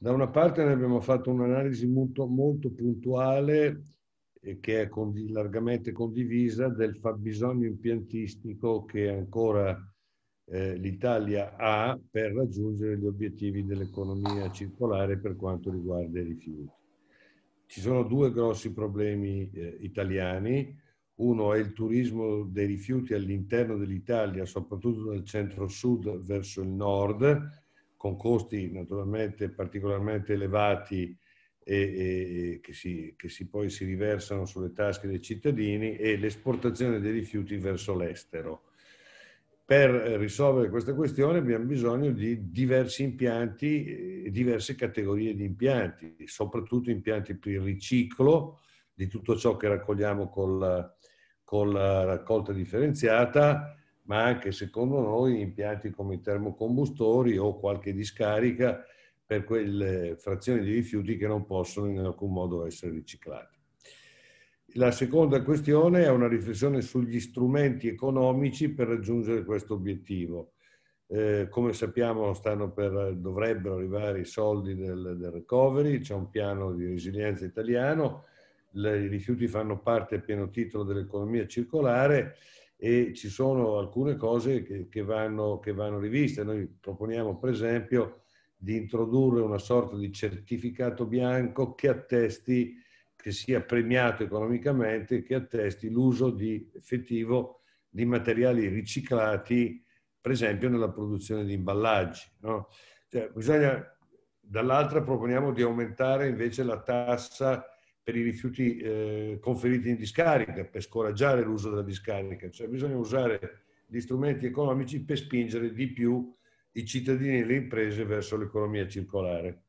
Da una parte ne abbiamo fatto un'analisi molto, molto puntuale e che è condiv- largamente condivisa del fabbisogno impiantistico che ancora eh, l'Italia ha per raggiungere gli obiettivi dell'economia circolare per quanto riguarda i rifiuti. Ci sono due grossi problemi eh, italiani. Uno è il turismo dei rifiuti all'interno dell'Italia, soprattutto dal centro-sud verso il nord, con costi naturalmente particolarmente elevati e, e che, si, che si poi si riversano sulle tasche dei cittadini e l'esportazione dei rifiuti verso l'estero. Per risolvere questa questione abbiamo bisogno di diversi impianti e diverse categorie di impianti, soprattutto impianti per il riciclo di tutto ciò che raccogliamo con con la raccolta differenziata, ma anche secondo noi impianti come i termocombustori o qualche discarica per quelle frazioni di rifiuti che non possono in alcun modo essere riciclati. La seconda questione è una riflessione sugli strumenti economici per raggiungere questo obiettivo. Eh, come sappiamo per, dovrebbero arrivare i soldi del, del recovery, c'è un piano di resilienza italiano, le, i rifiuti fanno parte a pieno titolo dell'economia circolare e ci sono alcune cose che, che, vanno, che vanno riviste. Noi proponiamo per esempio di introdurre una sorta di certificato bianco che attesti, che sia premiato economicamente, che attesti l'uso di, effettivo di materiali riciclati, per esempio nella produzione di imballaggi. No? Cioè, bisogna, dall'altra proponiamo di aumentare invece la tassa per i rifiuti eh, conferiti in discarica, per scoraggiare l'uso della discarica. Cioè bisogna usare gli strumenti economici per spingere di più i cittadini e le imprese verso l'economia circolare.